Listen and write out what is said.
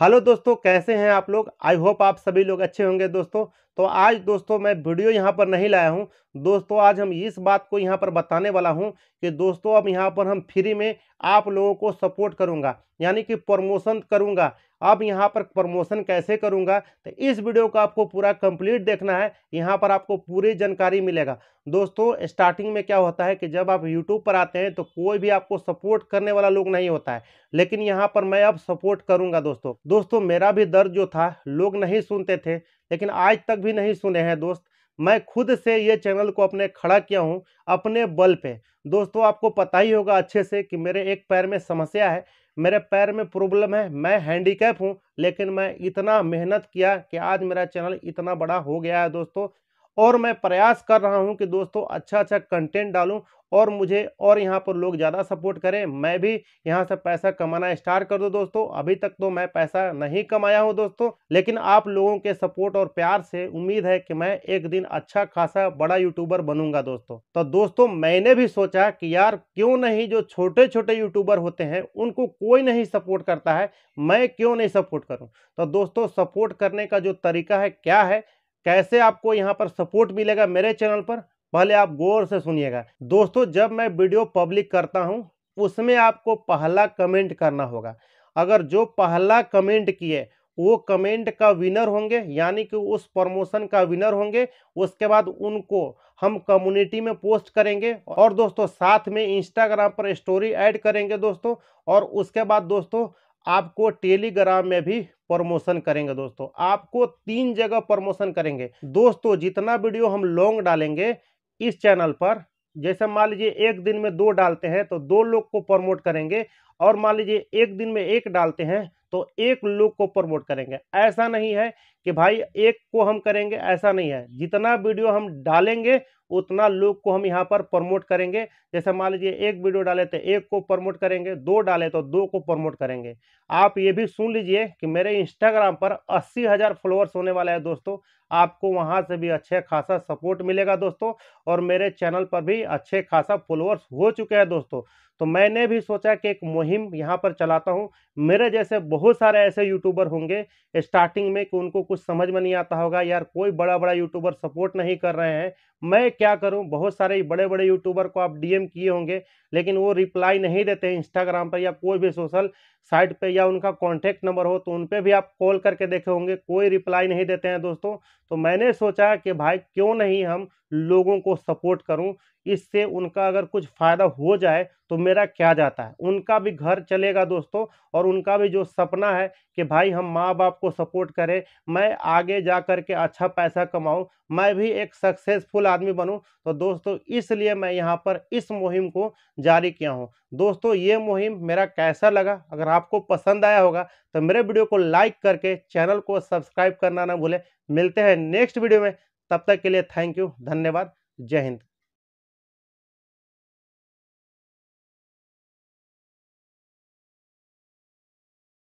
hello दोस्तों कैसे हैं आप लोग आई होप आप सभी लोग अच्छे होंगे दोस्तों तो आज दोस्तों मैं वीडियो यहाँ पर नहीं लाया हूँ दोस्तों आज हम इस बात को यहाँ पर बताने वाला हूँ कि दोस्तों अब यहाँ पर हम फ्री में आप लोगों को सपोर्ट करूँगा यानी कि प्रमोशन करूँगा अब यहाँ पर प्रमोशन कैसे करूँगा तो इस वीडियो को आपको पूरा कंप्लीट देखना है यहाँ पर आपको पूरी जानकारी मिलेगा दोस्तों स्टार्टिंग में क्या होता है कि जब आप यूट्यूब पर आते हैं तो कोई भी आपको सपोर्ट करने वाला लोग नहीं होता है लेकिन यहाँ पर मैं अब सपोर्ट करूँगा दोस्तों दोस्तों मेरा भी दर्द जो था लोग नहीं सुनते थे लेकिन आज तक भी नहीं सुने हैं दोस्त मैं खुद से ये चैनल को अपने खड़ा किया हूँ अपने बल पे दोस्तों आपको पता ही होगा अच्छे से कि मेरे एक पैर में समस्या है मेरे पैर में प्रॉब्लम है मैं हैंडीकैप हूँ लेकिन मैं इतना मेहनत किया कि आज मेरा चैनल इतना बड़ा हो गया है दोस्तों और मैं प्रयास कर रहा हूं कि दोस्तों अच्छा अच्छा कंटेंट डालूं और मुझे और यहाँ पर लोग ज़्यादा सपोर्ट करें मैं भी यहाँ से पैसा कमाना स्टार्ट कर दो दोस्तों अभी तक तो मैं पैसा नहीं कमाया हूँ दोस्तों लेकिन आप लोगों के सपोर्ट और प्यार से उम्मीद है कि मैं एक दिन अच्छा खासा बड़ा यूट्यूबर बनूंगा दोस्तों तो दोस्तों मैंने भी सोचा कि यार क्यों नहीं जो छोटे छोटे यूट्यूबर होते हैं उनको कोई नहीं सपोर्ट करता है मैं क्यों नहीं सपोर्ट करूँ तो दोस्तों सपोर्ट करने का जो तरीका है क्या है कैसे आपको यहाँ पर सपोर्ट मिलेगा मेरे चैनल पर पहले आप गौर से सुनिएगा दोस्तों जब मैं वीडियो पब्लिक करता हूँ उसमें आपको पहला कमेंट करना होगा अगर जो पहला कमेंट किए वो कमेंट का विनर होंगे यानी कि उस प्रमोशन का विनर होंगे उसके बाद उनको हम कम्युनिटी में पोस्ट करेंगे और दोस्तों साथ में इंस्टाग्राम पर स्टोरी ऐड करेंगे दोस्तों और उसके बाद दोस्तों आपको टेलीग्राम में भी प्रमोशन करेंगे दोस्तों आपको तीन जगह प्रमोशन करेंगे दोस्तों जितना वीडियो हम लॉन्ग डालेंगे इस चैनल पर जैसे मान लीजिए एक दिन में दो डालते हैं तो दो लोग को प्रमोट करेंगे और मान लीजिए एक दिन में एक डालते हैं तो एक लोग को प्रमोट करेंगे ऐसा नहीं है कि भाई एक को हम करेंगे ऐसा नहीं है जितना वीडियो हम डालेंगे उतना लोग को हम यहाँ पर प्रमोट करेंगे जैसे मान लीजिए एक वीडियो डाले तो एक को प्रमोट करेंगे दो डाले तो दो को प्रमोट करेंगे आप ये भी सुन लीजिए कि मेरे इंस्टाग्राम पर अस्सी हज़ार फॉलोअर्स होने वाला है दोस्तों आपको वहाँ से भी अच्छे खासा सपोर्ट मिलेगा दोस्तों और मेरे चैनल पर भी अच्छे खासा फॉलोअर्स हो चुके हैं दोस्तों तो मैंने भी सोचा कि एक मुहिम यहाँ पर चलाता हूँ मेरे जैसे बहुत सारे ऐसे यूट्यूबर होंगे स्टार्टिंग में कि उनको कुछ कुछ समझ में नहीं आता होगा यार कोई बड़ा बड़ा यूट्यूबर सपोर्ट नहीं कर रहे हैं मैं क्या करूं बहुत सारे बड़े बड़े यूट्यूबर को आप डीएम किए होंगे लेकिन वो रिप्लाई नहीं देते हैं इंस्टाग्राम पर या कोई भी सोशल साइट पे या उनका कॉन्टैक्ट नंबर हो तो उन पर भी आप कॉल करके देखे होंगे कोई रिप्लाई नहीं देते हैं दोस्तों तो मैंने सोचा कि भाई क्यों नहीं हम लोगों को सपोर्ट करूँ इससे उनका अगर कुछ फ़ायदा हो जाए तो मेरा क्या जाता है उनका भी घर चलेगा दोस्तों और उनका भी जो सपना है कि भाई हम माँ बाप को सपोर्ट करें मैं आगे जा कर के अच्छा पैसा कमाऊँ मैं भी एक सक्सेसफुल आदमी बनूँ तो दोस्तों इसलिए मैं यहाँ पर इस मुहिम को जारी किया हूँ दोस्तों ये मुहिम मेरा कैसा लगा अगर आपको पसंद आया होगा तो मेरे वीडियो को लाइक करके चैनल को सब्सक्राइब करना ना भूलें मिलते हैं नेक्स्ट वीडियो में तब तक के लिए थैंक यू धन्यवाद जय हिंद